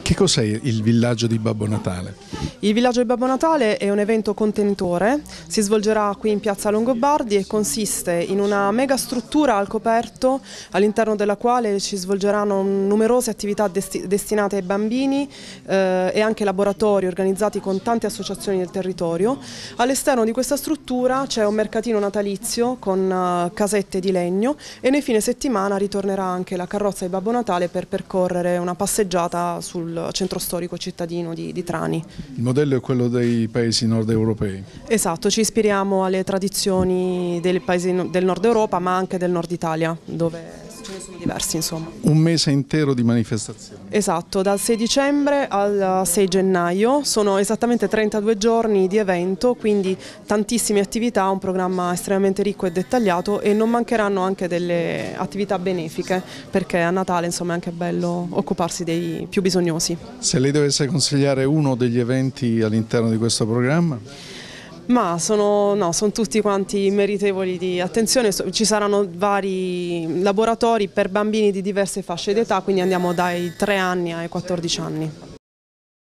Che cos'è il villaggio di Babbo Natale? Il villaggio di Babbo Natale è un evento contenitore, si svolgerà qui in piazza Longobardi e consiste in una mega struttura al coperto all'interno della quale ci svolgeranno numerose attività desti destinate ai bambini eh, e anche laboratori organizzati con tante associazioni del territorio. All'esterno di questa struttura c'è un mercatino natalizio con uh, casette di legno e nei fine settimana ritornerà anche la carrozza di Babbo Natale per percorrere una passeggiata su sul centro storico cittadino di, di Trani. Il modello è quello dei paesi nord europei? Esatto, ci ispiriamo alle tradizioni dei paesi del nord Europa ma anche del nord Italia dove ce ne sono diversi insomma. Un mese intero di manifestazioni? Esatto, dal 6 dicembre al 6 eh, gennaio, sono esattamente 32 giorni di evento, quindi tantissime attività, un programma estremamente ricco e dettagliato e non mancheranno anche delle attività benefiche, perché a Natale insomma è anche bello occuparsi dei più bisognosi. Se lei dovesse consigliare uno degli eventi all'interno di questo programma? Ma sono, no, sono, tutti quanti meritevoli di attenzione, ci saranno vari laboratori per bambini di diverse fasce d'età, quindi andiamo dai 3 anni ai 14 anni.